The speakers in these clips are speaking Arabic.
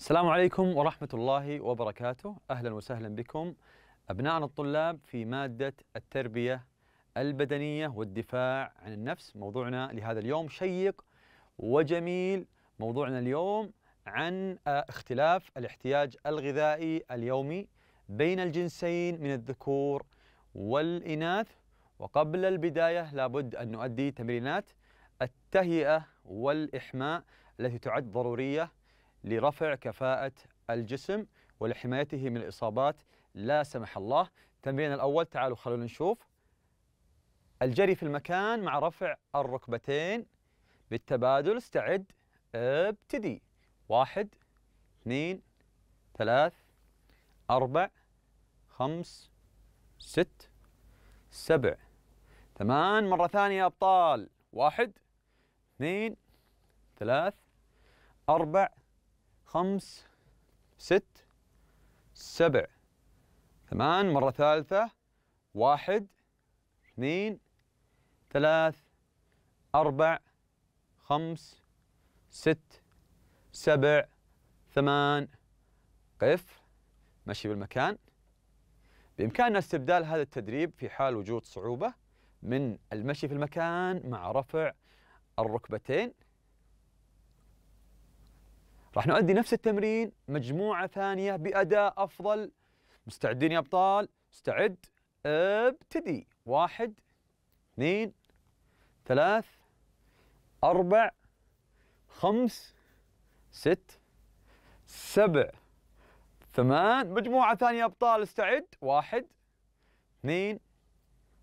السلام عليكم ورحمة الله وبركاته أهلا وسهلا بكم أبنائنا الطلاب في مادة التربية البدنية والدفاع عن النفس موضوعنا لهذا اليوم شيق وجميل موضوعنا اليوم عن آه، اختلاف الاحتياج الغذائي اليومي بين الجنسين من الذكور والإناث وقبل البداية لابد أن نؤدي تمرينات التهيئة والإحماء التي تعد ضرورية لرفع كفاءة الجسم ولحمايته من الإصابات لا سمح الله التمرين الأول تعالوا خلونا نشوف الجري في المكان مع رفع الركبتين بالتبادل استعد ابتدي واحد اثنين ثلاث أربع خمس ست سبع ثمان مرة ثانية يا أبطال واحد اثنين ثلاث أربع خمس ست سبع ثمان مرة ثالثة واحد اثنين ثلاث أربع خمس ست سبع ثمان قف مشي بالمكان بإمكاننا استبدال هذا التدريب في حال وجود صعوبة من المشي في المكان مع رفع الركبتين راح نؤدي نفس التمرين مجموعة ثانية بأداء أفضل مستعدين يا أبطال استعد ابتدي واحد اثنين ثلاث أربع خمس ست سبع ثمان مجموعة ثانية أبطال استعد واحد اثنين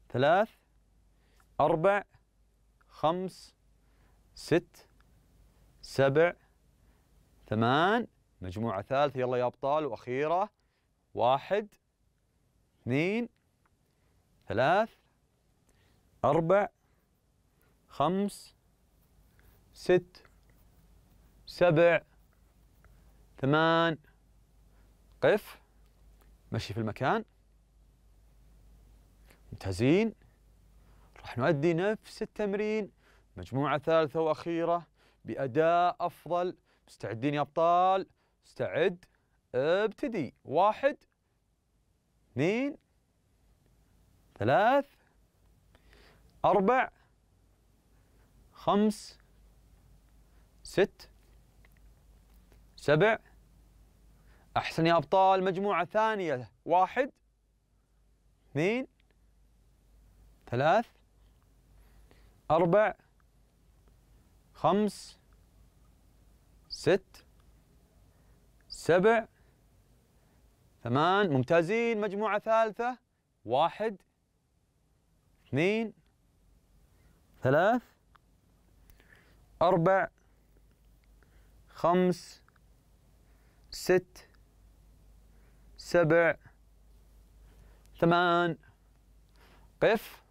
ثلاث أربع خمس ست سبع ثمان مجموعة ثالثة يلا يا أبطال وأخيرة واحد اثنين ثلاث أربع خمس ست سبع ثمان قف مشي في المكان ممتازين راح نؤدي نفس التمرين مجموعة ثالثة وأخيرة بأداء أفضل مستعدين يا ابطال استعد ابتدي واحد اثنين ثلاث أربع خمس ست سبع أحسن يا أبطال مجموعة ثانية واحد اثنين ثلاث أربع خمس ست سبع ثمان ممتازين مجموعة ثالثة واحد اثنين ثلاث أربع خمس ست سبع ثمان قف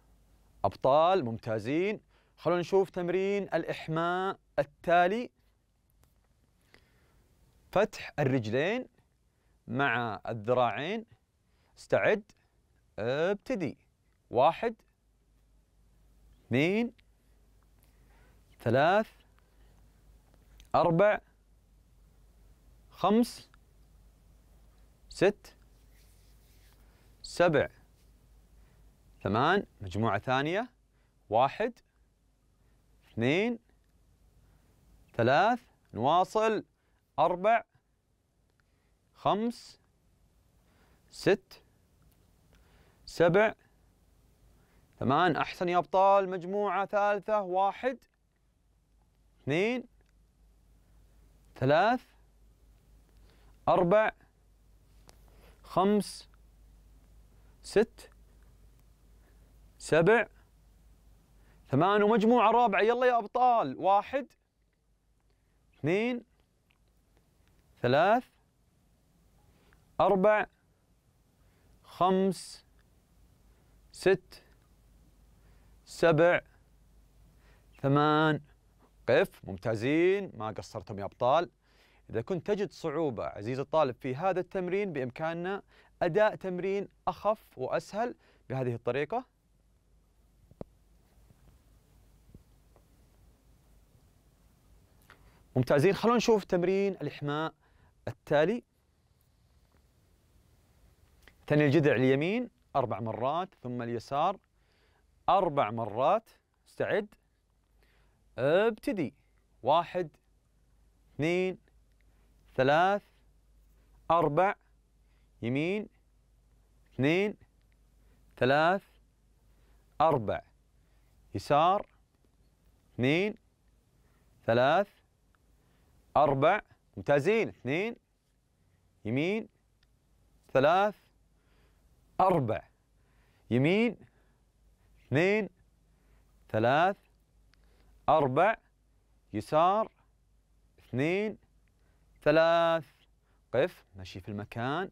أبطال ممتازين خلونا نشوف تمرين الإحماء التالي فتح الرجلين مع الذراعين استعد ابتدي واحد اثنين ثلاث أربع خمس ست سبع ثمان مجموعة ثانية واحد اثنين ثلاث نواصل أربع خمس ست سبع ثمان أحسن يا أبطال مجموعة ثالثة واحد اثنين ثلاث أربع خمس ست سبع ثمان ومجموعة رابعة يلا يا أبطال واحد اثنين ثلاث أربع خمس ست سبع ثمان قف ممتازين ما قصرتم يا أبطال إذا كنت تجد صعوبة عزيزي الطالب في هذا التمرين بإمكاننا أداء تمرين أخف وأسهل بهذه الطريقة ممتازين خلونا نشوف تمرين الإحماء التالي ثني الجذع اليمين أربع مرات ثم اليسار أربع مرات استعد ابتدي واحد اثنين ثلاث أربع يمين اثنين ثلاث أربع يسار اثنين ثلاث أربع ممتازين اثنين يمين ثلاث أربع يمين اثنين ثلاث أربع يسار اثنين ثلاث قف مشي في المكان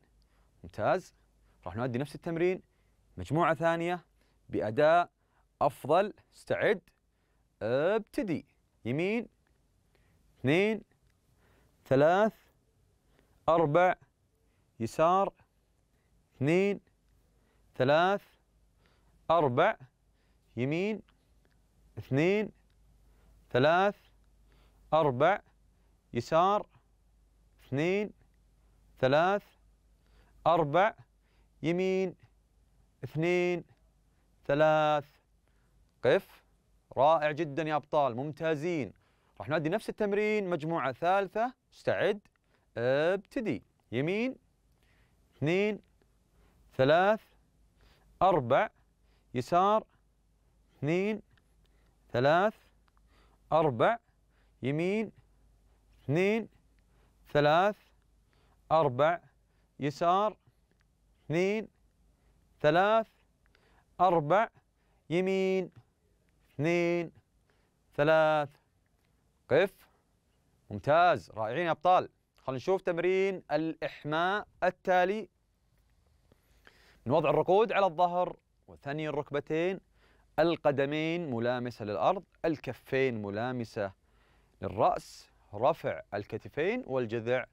ممتاز راح نؤدي نفس التمرين مجموعة ثانية بأداء أفضل استعد ابتدي يمين اثنين ثلاث أربع يسار اثنين ثلاث أربع يمين اثنين ثلاث أربع يسار اثنين ثلاث أربع يمين اثنين ثلاث قف رائع جدا يا أبطال ممتازين راح نؤدي نفس التمرين مجموعة ثالثة استعد ابتدي يمين اثنين ثلاث أربع يسار اثنين ثلاث أربع يمين اثنين ثلاث أربع يسار اثنين ثلاث أربع يمين اثنين ثلاث قف ممتاز رائعين يا أبطال خلينا نشوف تمرين الإحماء التالي من وضع الرقود على الظهر وثني الركبتين القدمين ملامسة للأرض الكفين ملامسة للرأس رفع الكتفين والجذع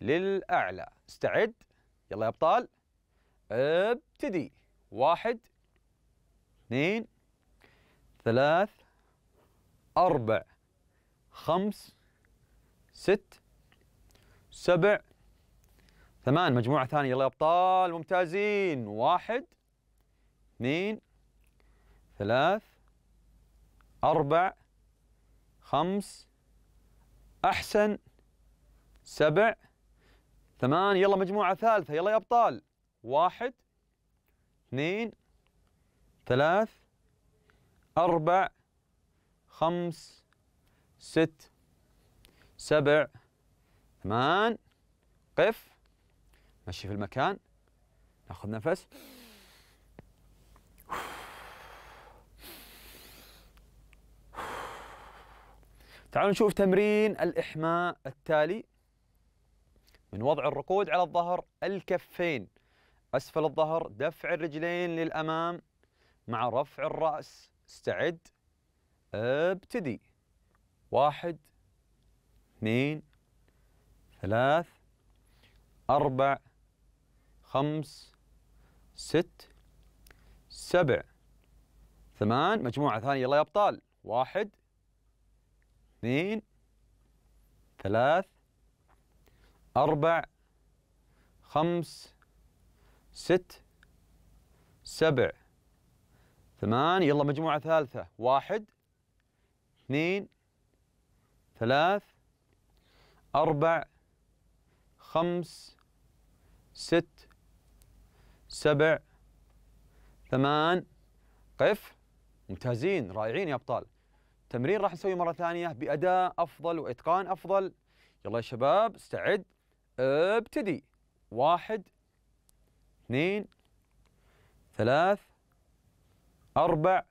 للأعلى استعد يلا يا أبطال ابتدي واحد اثنين ثلاث أربع خمس ست سبع ثمان مجموعة ثانية يلا يا أبطال ممتازين واحد اثنين ثلاث أربع خمس أحسن سبع ثمان يلا مجموعة ثالثة يلا يا أبطال واحد اثنين ثلاث أربع خمس ست سبع ثمان قف مشي في المكان ناخذ نفس تعالوا نشوف تمرين الإحماء التالي من وضع الرقود على الظهر الكفين أسفل الظهر دفع الرجلين للأمام مع رفع الرأس استعد ابتدي واحد اثنين ثلاث أربع خمس ست سبع ثمان مجموعة ثانية يلا يا أبطال واحد اثنين ثلاث أربع خمس ست سبع ثمان يلا مجموعة ثالثة واحد اثنين ثلاث أربع خمس ست سبع ثمان قف ممتازين رائعين يا أبطال تمرين راح نسويه مرة ثانية بأداء أفضل وإتقان أفضل يلا يا شباب استعد ابتدي واحد اثنين ثلاث أربع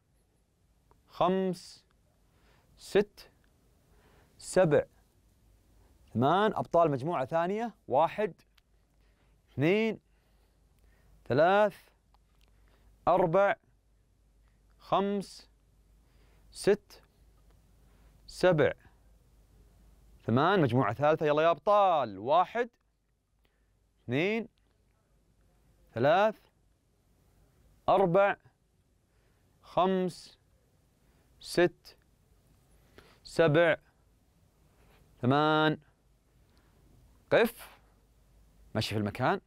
خمس ست سبع ثمان أبطال مجموعة ثانية واحد اثنين ثلاث أربع خمس ست سبع ثمان مجموعة ثالثة يلا يا أبطال واحد اثنين ثلاث أربع خمس ست سبع ثمان قف مشي في المكان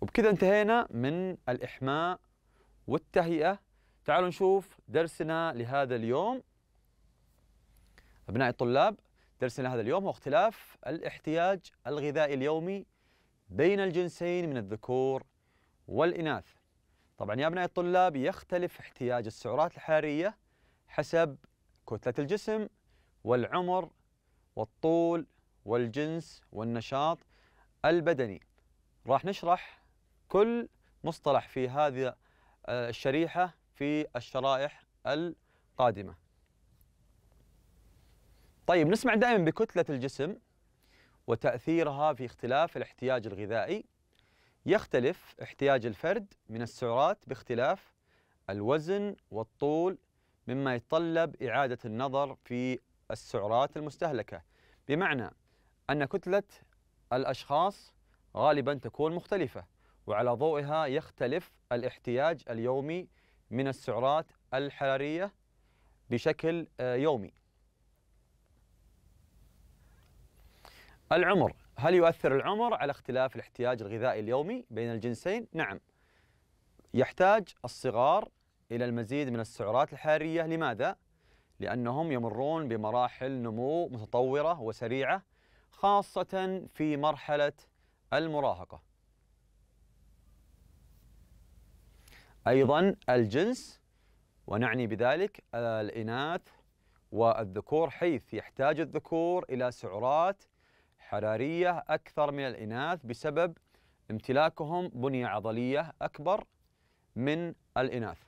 وبكذا انتهينا من الإحماء والتهيئة تعالوا نشوف درسنا لهذا اليوم أبنائي الطلاب درسنا هذا اليوم هو اختلاف الاحتياج الغذائي اليومي بين الجنسين من الذكور والإناث طبعا يا أبنائي الطلاب يختلف احتياج السعرات الحرارية حسب كتلة الجسم والعمر والطول والجنس والنشاط البدني راح نشرح كل مصطلح في هذه آه، الشريحة في الشرائح القادمة طيب نسمع دائما بكتلة الجسم وتأثيرها في اختلاف الاحتياج الغذائي يختلف احتياج الفرد من السعرات باختلاف الوزن والطول مما يتطلب إعادة النظر في السعرات المستهلكة بمعنى أن كتلة الأشخاص غالبا تكون مختلفة وعلى ضوئها يختلف الاحتياج اليومي من السعرات الحرارية بشكل آه، يومي العمر هل يؤثر العمر على اختلاف الاحتياج الغذائي اليومي بين الجنسين؟ نعم يحتاج الصغار إلى المزيد من السعرات الحرارية لماذا؟ لأنهم يمرون بمراحل نمو متطورة وسريعة خاصة في مرحلة المراهقة أيضا الجنس ونعني بذلك الإناث والذكور حيث يحتاج الذكور إلى سعرات حرارية أكثر من الإناث بسبب امتلاكهم بنية عضلية أكبر من الإناث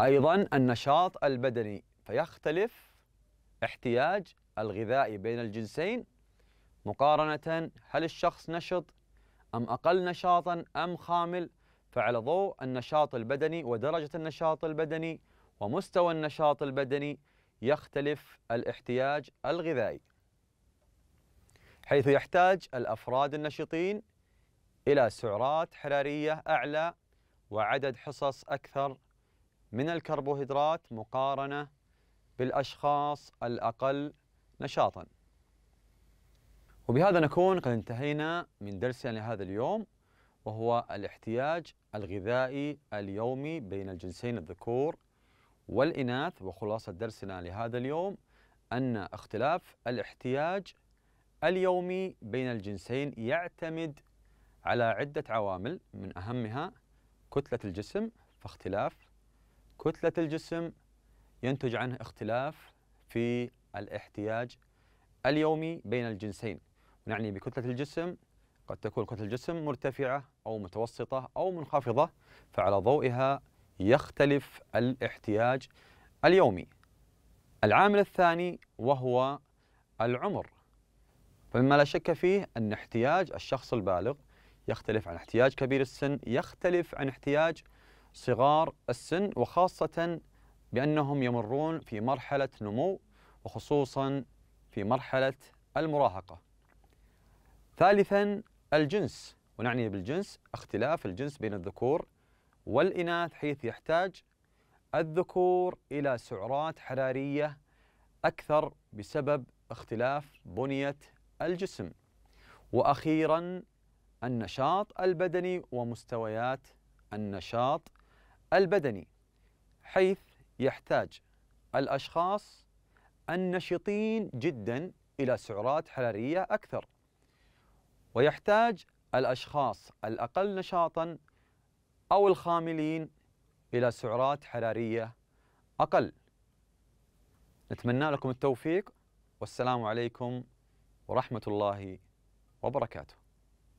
أيضا النشاط البدني فيختلف احتياج الغذائي بين الجنسين مقارنة هل الشخص نشط أم أقل نشاطا أم خامل فعلى ضوء النشاط البدني ودرجة النشاط البدني ومستوى النشاط البدني يختلف الاحتياج الغذائي حيث يحتاج الأفراد النشطين إلى سعرات حرارية أعلى وعدد حصص أكثر من الكربوهيدرات مقارنة بالأشخاص الأقل نشاطا وبهذا نكون قد انتهينا من درسنا لهذا اليوم وهو الاحتياج الغذائي اليومي بين الجنسين الذكور والإناث وخلاصة درسنا لهذا اليوم أن اختلاف الاحتياج اليومي بين الجنسين يعتمد على عدة عوامل من أهمها كتلة الجسم فاختلاف كتلة الجسم ينتج عنه اختلاف في الاحتياج اليومي بين الجنسين نعني بكتلة الجسم قد تكون كتلة الجسم مرتفعة أو متوسطة أو منخفضة فعلى ضوئها يختلف الاحتياج اليومي العامل الثاني وهو العمر فمما لا شك فيه أن احتياج الشخص البالغ يختلف عن احتياج كبير السن يختلف عن احتياج صغار السن وخاصة بأنهم يمرون في مرحلة نمو وخصوصا في مرحلة المراهقة ثالثا الجنس ونعني بالجنس اختلاف الجنس بين الذكور والإناث حيث يحتاج الذكور إلى سعرات حرارية أكثر بسبب اختلاف بنية الجسم وأخيرا النشاط البدني ومستويات النشاط البدني حيث يحتاج الأشخاص النشطين جدا إلى سعرات حرارية أكثر ويحتاج الأشخاص الأقل نشاطا أو الخاملين إلى سعرات حرارية أقل نتمنى لكم التوفيق والسلام عليكم ورحمة الله وبركاته